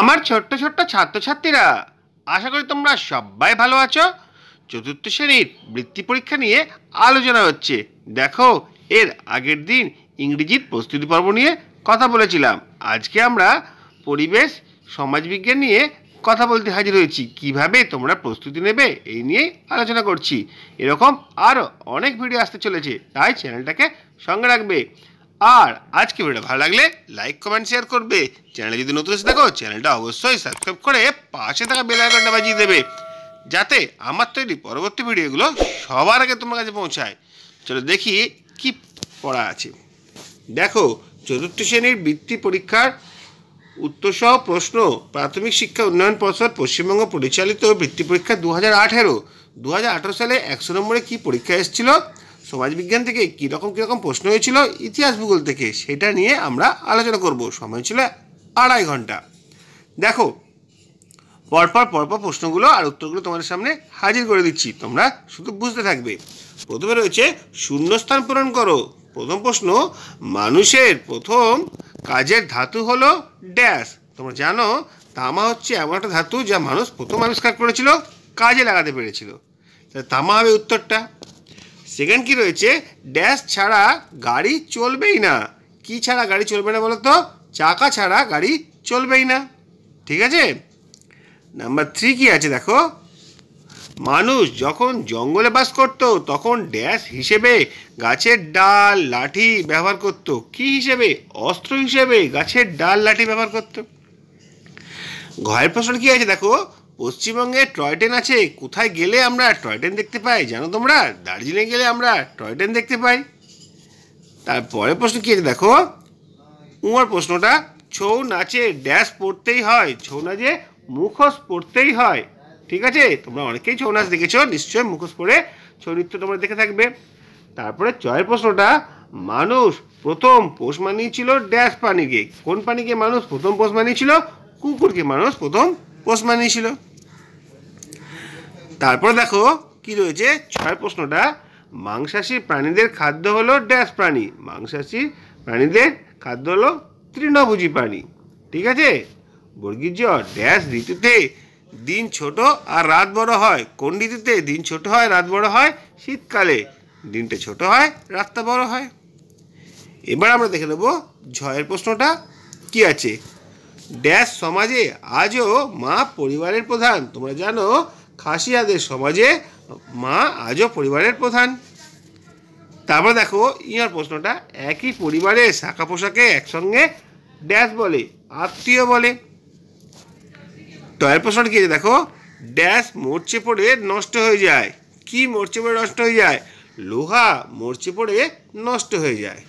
আমার ছোট্ট ছোট্ট ছাত্রছাত্রীরা আশা করি তোমরা সবাই ভালো আছো চতুর্থ শ্রেণীর বৃত্তি পরীক্ষা নিয়ে আলোচনা হচ্ছে দেখো এর আগের দিন ইংরেজির প্রস্তুতি পর্ব নিয়ে কথা বলেছিলাম আজকে আমরা পরিবেশ সমাজবিজ্ঞান নিয়ে কথা বলতে হাজির হয়েছি কিভাবে তোমরা প্রস্তুতি নেবে এই নিয়ে আলোচনা করছি এরকম আরও অনেক ভিডিও আসতে চলেছে তাই চ্যানেলটাকে সঙ্গে রাখবে আর আজকে ভিডিও ভালো লাগলে লাইক কমেন্ট শেয়ার করবে চ্যানেলে যদি নতুন এসে দেখো চ্যানেলটা অবশ্যই সাবস্ক্রাইব করে পাশে থাকা বেল আইকনটা বাজিয়ে দেবে যাতে আমার তৈরি পরবর্তী ভিডিওগুলো সবার আগে তোমার কাছে পৌঁছায় চলো দেখি কি পড়া আছে দেখো চতুর্থ শ্রেণীর বৃত্তি পরীক্ষার উত্তরসহ প্রশ্ন প্রাথমিক শিক্ষা উন্নয়ন পর্ষদ পশ্চিমবঙ্গ পরিচালিত বৃত্তি পরীক্ষা দু হাজার আঠেরো দু সালে একশো নম্বরে কী পরীক্ষা এসেছিল সমাজবিজ্ঞান থেকে কীরকম কীরকম প্রশ্ন হয়েছিল ইতিহাস ভূগোল থেকে সেটা নিয়ে আমরা আলোচনা করব সময় ছিল আড়াই ঘন্টা দেখো পরপর পরপর প্রশ্নগুলো আর উত্তরগুলো তোমাদের সামনে হাজির করে দিচ্ছি তোমরা শুধু বুঝতে থাকবে প্রথমে রয়েছে শূন্যস্থান পূরণ করো প্রথম প্রশ্ন মানুষের প্রথম কাজের ধাতু হলো ড্যাশ তোমরা জানো তামা হচ্ছে এমন একটা ধাতু যা মানুষ প্রথম আবিষ্কার করেছিল কাজে লাগাতে পেরেছিল তামা হবে উত্তরটা সেকেন্ড কি রয়েছে ড্যাশ ছাড়া গাড়ি চলবেই না কি ছাড়া গাড়ি চলবে না বলো তো চাকা ছাড়া গাড়ি চলবেই না ঠিক আছে নাম্বার থ্রি কি আছে দেখো মানুষ যখন জঙ্গলে বাস করত তখন ড্যাশ হিসেবে গাছের ডাল লাঠি ব্যবহার করত কি হিসেবে অস্ত্র হিসেবে গাছের ডাল লাঠি ব্যবহার করত ঘরের প্রশ্ন কি আছে দেখো পশ্চিমবঙ্গে টয় ট্রেন আছে কোথায় গেলে আমরা টয় ট্রেন দেখতে পাই জানো তোমরা দার্জিলিং গেলে আমরা টয় ট্রেন দেখতে পাই তারপরের প্রশ্ন কি আছে দেখো উমার প্রশ্নটা ছৌ নাচে ড্যাশ পড়তেই হয় ছৌ নাচে মুখোশ পড়তেই হয় ঠিক আছে তোমরা অনেকেই ছৌ নাচ দেখেছো নিশ্চয়ই মুখোশ পরে ছৌ নৃত্য তোমরা দেখে থাকবে তারপরে চয়ের প্রশ্নটা মানুষ প্রথম পোষ মানিয়েছিল ড্যাশ পানিকে কোন পানিকে মানুষ প্রথম পোষ মানিয়েছিল কুকুরকে মানুষ প্রথম প্রশ্ন ছিল তারপর দেখো কি রয়েছে ছয় প্রশ্নটা মাংসাশী প্রাণীদের খাদ্য হলো ড্যাশ প্রাণী মাংসাশী প্রাণীদের খাদ্য হলো তৃণভোজী প্রাণী ঠিক আছে বর্গীর ড্যাশ ঋতুতে দিন ছোট আর রাত বড় হয় কোন ঋতুতে দিন ছোট হয় রাত বড় হয় শীতকালে দিনটা ছোট হয় রাতটা বড় হয় এবার আমরা দেখে নেব ঝয়ের প্রশ্নটা কি আছে ড্যাশ সমাজে আজও মা পরিবারের প্রধান তোমরা জানো খাসিয়াদের সমাজে মা আজও পরিবারের প্রধান তারপর দেখো ইয়ার প্রশ্নটা একই পরিবারে শাখা পোশাকে একসঙ্গে ড্যাশ বলে আত্মীয় বলে টয়ের প্রশ্ন কি দেখো ড্যাশ মরচে পড়ে নষ্ট হয়ে যায় কি মরচে পড়ে নষ্ট হয়ে যায় লোহা মরচে পড়ে নষ্ট হয়ে যায়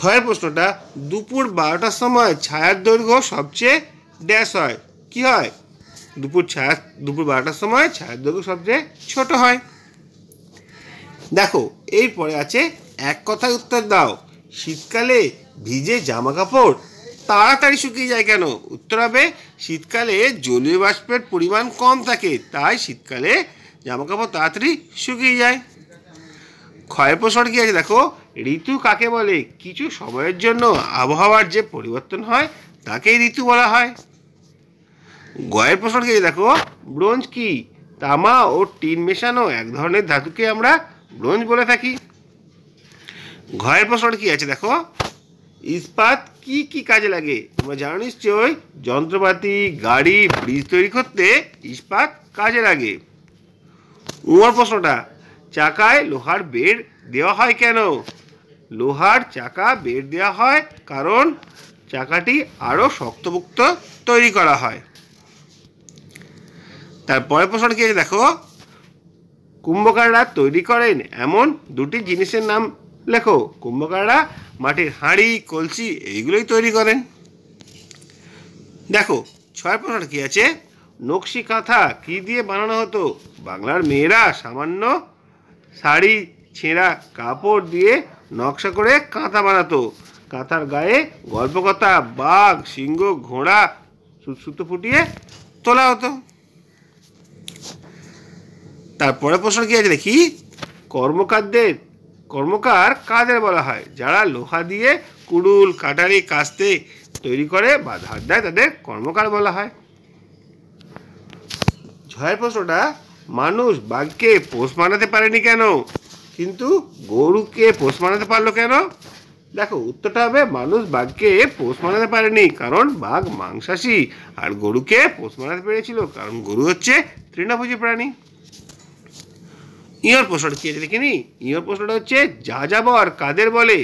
থয়ের প্রশ্নটা দুপুর বারোটার সময় ছায়ার দৈর্ঘ্য সবচেয়ে ড্যাশ হয় কি হয় দুপুর ছায়া দুপুর বারোটার সময় ছায়ার দৈর্ঘ্য সবচেয়ে ছোট হয় দেখো এরপরে আছে এক কথায় উত্তর দাও শীতকালে ভিজে জামা কাপড় তাড়াতাড়ি শুকিয়ে যায় কেন উত্তর হবে শীতকালে জলীয় বাষ্পের পরিমাণ কম থাকে তাই শীতকালে জামা কাপড় তাড়াতাড়ি শুকিয়ে যায় ক্ষয়প্রসর কি আছে দেখো ঋতু কাকে বলে কিছু সময়ের জন্য আবহাওয়ার যে পরিবর্তন হয় তাকেই ঋতু বলা হয় গয়ের প্রসর কি দেখো ব্রোঞ্জ কি তামা ও টিন মেশানো এক ধরনের ধাতুকে আমরা ব্রোঞ্জ বলে থাকি ঘয়ের প্রসর কি আছে দেখো ইস্পাত কি কি কাজে লাগে তোমরা জানো নিশ্চয়ই যন্ত্রপাতি গাড়ি ব্রিজ তৈরি করতে ইস্পাত কাজে লাগে উমার প্রশ্নটা চাকায় লোহার বেড় দেওয়া হয় কেন লোহার চাকা বেড় দেওয়া হয় কারণ চাকাটি আরও শক্তভুক্ত তৈরি করা হয় তারপরের প্রশ্ন কি দেখো কুম্ভকাররা তৈরি করেন এমন দুটি জিনিসের নাম লেখো কুম্ভকাররা মাটির হাঁড়ি কলসি এইগুলোই তৈরি করেন দেখো ছয় প্রশ্ন কি আছে নকশি কাঁথা কি দিয়ে বানানো হতো বাংলার মেয়েরা সামান্য শাড়ি ছেঁড়া কাপড় দিয়ে নকশা করে কাঁথা বানাতো কাঁথার গায়ে গল্পকথা বাঘ সিংহ ঘোড়া সুতো ফুটিয়ে তোলা হতো তারপরে প্রশ্ন কি আছে দেখি কর্মকারদের কর্মকার কাদের বলা হয় যারা লোহা দিয়ে কুড়ুল কাটারি কাস্তে তৈরি করে বা ধার দেয় তাদের কর্মকার বলা হয় ঝয়ের প্রশ্নটা মানুষ বাঘকে পোষ মানাতে পারেনি কেন কিন্তু গরুকে পোষ মানাতে পারলো কেন দেখো উত্তরটা হবে মানুষ বাঘকে পোষ মানাতে পারেনি কারণ বাঘ মাংসাশী আর গরুকে পোষ মানাতে পেরেছিল কারণ গরু হচ্ছে তৃণভোজী প্রাণী ইয়র প্রশ্নটা কি দেখে নি ইয়র প্রশ্নটা হচ্ছে যা যাবর কাদের বলে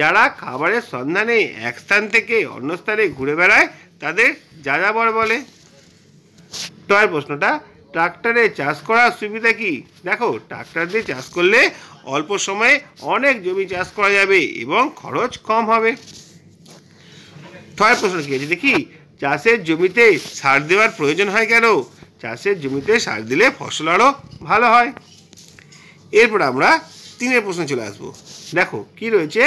যারা খাবারের সন্ধানে এক স্থান থেকে অন্য স্থানে ঘুরে বেড়ায় তাদের যা যাবর বলে টয়ের প্রশ্নটা ট্রাক্টরে চাষ করার সুবিধা কি দেখো ট্রাক্টর দিয়ে চাষ করলে অল্প সময়ে অনেক জমি চাষ করা যাবে এবং খরচ কম হবে ছয় প্রশ্ন কি আছে দেখি চাষের জমিতে সার দেওয়ার প্রয়োজন হয় কেন চাষের জমিতে সার দিলে ফসল আরও ভালো হয় এরপর আমরা তিনের প্রশ্ন চলে আসবো দেখো কি রয়েছে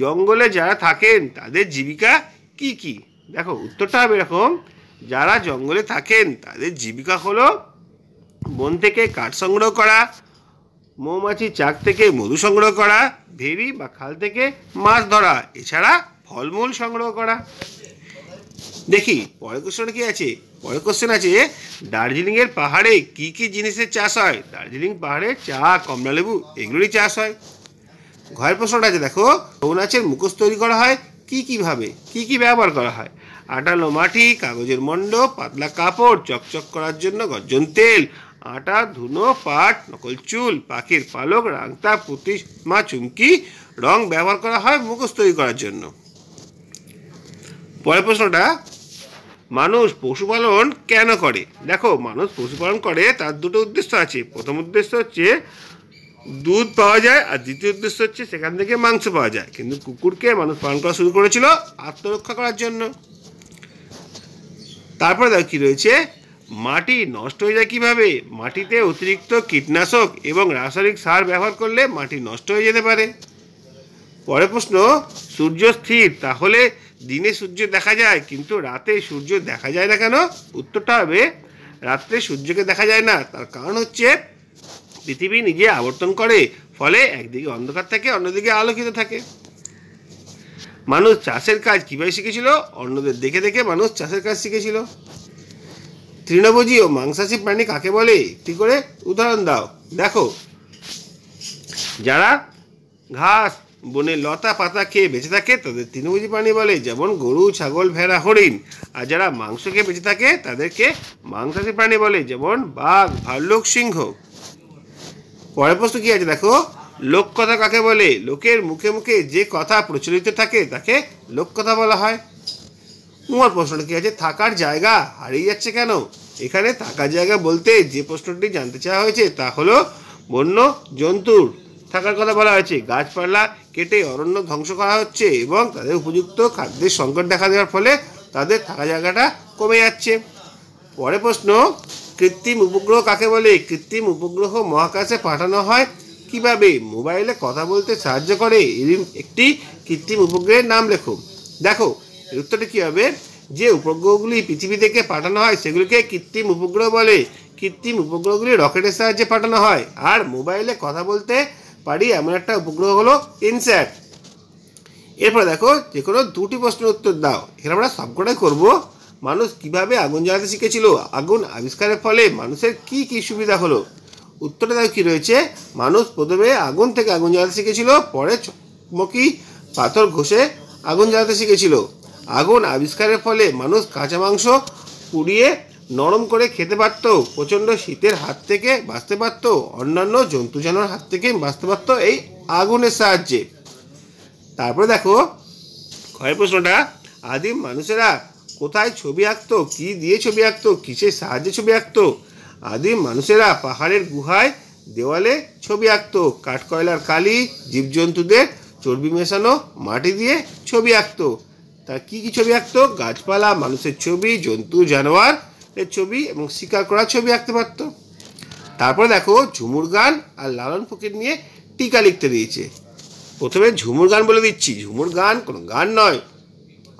জঙ্গলে যারা থাকেন তাদের জীবিকা কি কি দেখো উত্তরটা হবে এরকম যারা জঙ্গলে থাকেন তাদের জীবিকা হলো বন থেকে কাঠ সংগ্রহ করা মৌমাছি চাক থেকে মধু সংগ্রহ করা ভেরি বা খাল থেকে মাছ ধরা এছাড়া ফলমূল সংগ্রহ করা দেখি পরের কোশ্চেন কি আছে পরের কোশ্চেন আছে দার্জিলিংয়ের পাহাড়ে কি কি জিনিসের চাষ হয় দার্জিলিং পাহাড়ে চা কমলালেবু এগুলোরই চাষ হয় ঘরের প্রশ্নটা আছে দেখো ছৌ নাচের মুখোশ তৈরি করা হয় কি কিভাবে কি কি ব্যবহার করা হয় আটালো মাটি কাগজের মণ্ড পাতলা কাপড় চকচক করার জন্য গর্জন তেল আটা ধুনো পাট নকল চুল পাখির পালক রাংতা পুঁতি মা চুমকি রং ব্যবহার করা হয় মুখোশ তৈরি করার জন্য পরের প্রশ্নটা মানুষ পশুপালন কেন করে দেখো মানুষ পশুপালন করে তার দুটো উদ্দেশ্য আছে প্রথম উদ্দেশ্য হচ্ছে দুধ পাওয়া যায় আর দ্বিতীয় উদ্দেশ্য হচ্ছে সেখান থেকে মাংস পাওয়া যায় কিন্তু কুকুরকে মানুষ পালন করা শুরু করেছিল আত্মরক্ষা করার জন্য তারপরে দেখো কী রয়েছে মাটি নষ্ট হয়ে যায় কীভাবে মাটিতে অতিরিক্ত কীটনাশক এবং রাসায়নিক সার ব্যবহার করলে মাটি নষ্ট হয়ে যেতে পারে পরের প্রশ্ন সূর্য স্থির তাহলে দিনে সূর্য দেখা যায় কিন্তু রাতে সূর্য দেখা যায় না কেন উত্তরটা হবে রাত্রে সূর্যকে দেখা যায় না তার কারণ হচ্ছে পৃথিবী নিজে আবর্তন করে ফলে একদিকে অন্ধকার থাকে অন্যদিকে আলোকিত থাকে মানুষ চাষের কাজ কীভাবে শিখেছিল অন্যদের দেখে দেখে মানুষ চাষের কাজ শিখেছিল তৃণভোজী ও মাংসাশী প্রাণী কাকে বলে একটি করে উদাহরণ দাও দেখো যারা ঘাস বনে লতা পাতা খেয়ে বেঁচে থাকে তাদের তৃণভোজী প্রাণী বলে যেমন গরু ছাগল ভেড়া হরিণ আর যারা মাংস খেয়ে বেঁচে থাকে তাদেরকে মাংসাশী প্রাণী বলে যেমন বাঘ ভাল্লুক সিংহ পরের প্রশ্ন কী আছে দেখো লোক কথা কাকে বলে লোকের মুখে মুখে যে কথা প্রচলিত থাকে তাকে লোক কথা বলা হয় তোমার প্রশ্নটা কী আছে থাকার জায়গা হারিয়ে যাচ্ছে কেন এখানে থাকার জায়গা বলতে যে প্রশ্নটি জানতে চাওয়া হয়েছে তা হলো বন্য জন্তুর থাকার কথা বলা হয়েছে গাছপালা কেটে অরণ্য ধ্বংস করা হচ্ছে এবং তাদের উপযুক্ত খাদ্যের সংকট দেখা দেওয়ার ফলে তাদের থাকা জায়গাটা কমে যাচ্ছে পরে প্রশ্ন কৃত্রিম উপগ্রহ কাকে বলে কৃত্রিম উপগ্রহ মহাকাশে পাঠানো হয় কিভাবে মোবাইলে কথা বলতে সাহায্য করে একটি কৃত্রিম উপগ্রহের নাম লেখো দেখো এর উত্তরটা কী হবে যে উপগ্রহগুলি পৃথিবী থেকে পাঠানো হয় সেগুলিকে কৃত্রিম উপগ্রহ বলে কৃত্রিম উপগ্রহগুলি রকেটের সাহায্যে পাঠানো হয় আর মোবাইলে কথা বলতে পারি এমন একটা উপগ্রহ হলো ইনস্যাট এরপর দেখো যে কোনো দুটি প্রশ্নের উত্তর দাও এখানে আমরা সবকটাই করবো মানুষ কিভাবে আগুন জ্বালাতে শিখেছিল আগুন আবিষ্কারের ফলে মানুষের কি কি সুবিধা হলো উত্তরে দেখো কি রয়েছে মানুষ প্রথমে আগুন থেকে আগুন জ্বালাতে শিখেছিল পরে চকমকি পাথর ঘষে আগুন জ্বালাতে শিখেছিল আগুন আবিষ্কারের ফলে মানুষ কাঁচা মাংস পুড়িয়ে নরম করে খেতে পারত প্রচণ্ড শীতের হাত থেকে বাঁচতে পারত অন্যান্য জন্তু জানোয়ার হাত থেকে বাঁচতে পারত এই আগুনের সাহায্যে তারপরে দেখো কয় প্রশ্নটা আদিম মানুষেরা কোথায় ছবি আঁকতো কী দিয়ে ছবি আঁকতো কিসের সাহায্যে ছবি আঁকতো আদিম মানুষেরা পাহাড়ের গুহায় দেওয়ালে ছবি আঁকতো কাঠকয়লার কালি জীবজন্তুদের চর্বি মেশানো মাটি দিয়ে ছবি আঁকতো তা কী কী ছবি আঁকতো গাছপালা মানুষের ছবি জন্তু জানোয়ার এর ছবি এবং শিকার করার ছবি আঁকতে পারত তারপরে দেখো ঝুমুর গান আর লালন ফকির নিয়ে টিকা লিখতে দিয়েছে প্রথমে ঝুমুর গান বলে দিচ্ছি ঝুমুর গান কোনো গান নয়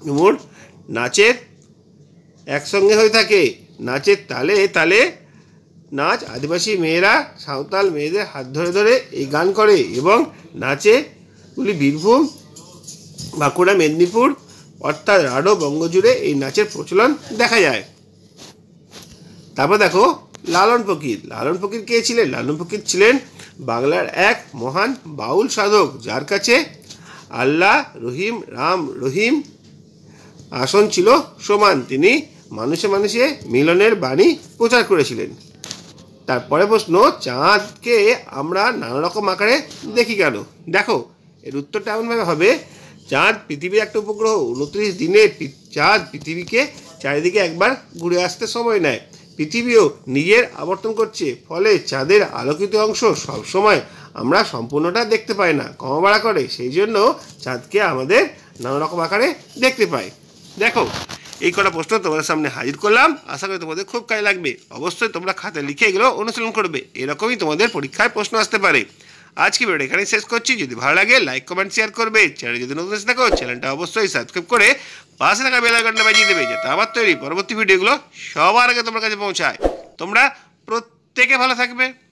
ঝুমুর নাচের একসঙ্গে হয়ে থাকে নাচের তালে তালে নাচ আদিবাসী মেয়েরা সাঁওতাল মেয়েদের হাত ধরে ধরে এই গান করে এবং নাচে গুলি বীরভূম বাঁকুড়া মেদিনীপুর অর্থাৎ রাডো বঙ্গজুড়ে এই নাচের প্রচলন দেখা যায় তারপর দেখো লালন ফকির লালন ফকির কে ছিলেন লালন ফকির ছিলেন বাংলার এক মহান বাউল সাধক যার কাছে আল্লাহ রহিম রাম রহিম আসন ছিল সমান তিনি মানুষে মানুষে মিলনের বাণী প্রচার করেছিলেন তারপরে প্রশ্ন চাঁদকে আমরা নানা রকম আকারে দেখি কেন দেখো এর উত্তরটা এমনভাবে হবে চাঁদ পৃথিবীর একটা উপগ্রহ উনত্রিশ দিনে চাঁদ পৃথিবীকে চারিদিকে একবার ঘুরে আসতে সময় নেয় পৃথিবীও নিজের আবর্তন করছে ফলে চাঁদের আলোকিত অংশ সবসময় আমরা সম্পূর্ণটা দেখতে পাই না কমা করে সেই জন্য চাঁদকে আমাদের নানা রকম আকারে দেখতে পাই দেখো এই কটা প্রশ্ন তোমাদের সামনে হাজির করলাম আশা করি তোমাদের খুব কাজে লাগবে অবশ্যই তোমরা খাতে লিখে এগুলো অনুশীলন করবে এরকমই তোমাদের পরীক্ষায় প্রশ্ন আসতে পারে আজকে ভিডিও এখানেই শেষ করছি যদি ভালো লাগে লাইক কমেন্ট শেয়ার করবে চ্যানেল যদি নতুন এসে থাকো চ্যানেলটা অবশ্যই সাবস্ক্রাইব করে পাশে থাকা বেলাইকনটা বাজিয়ে দেবে যাতে আমার তৈরি পরবর্তী ভিডিওগুলো সবার আগে তোমার কাছে পৌঁছায় তোমরা প্রত্যেকে ভালো থাকবে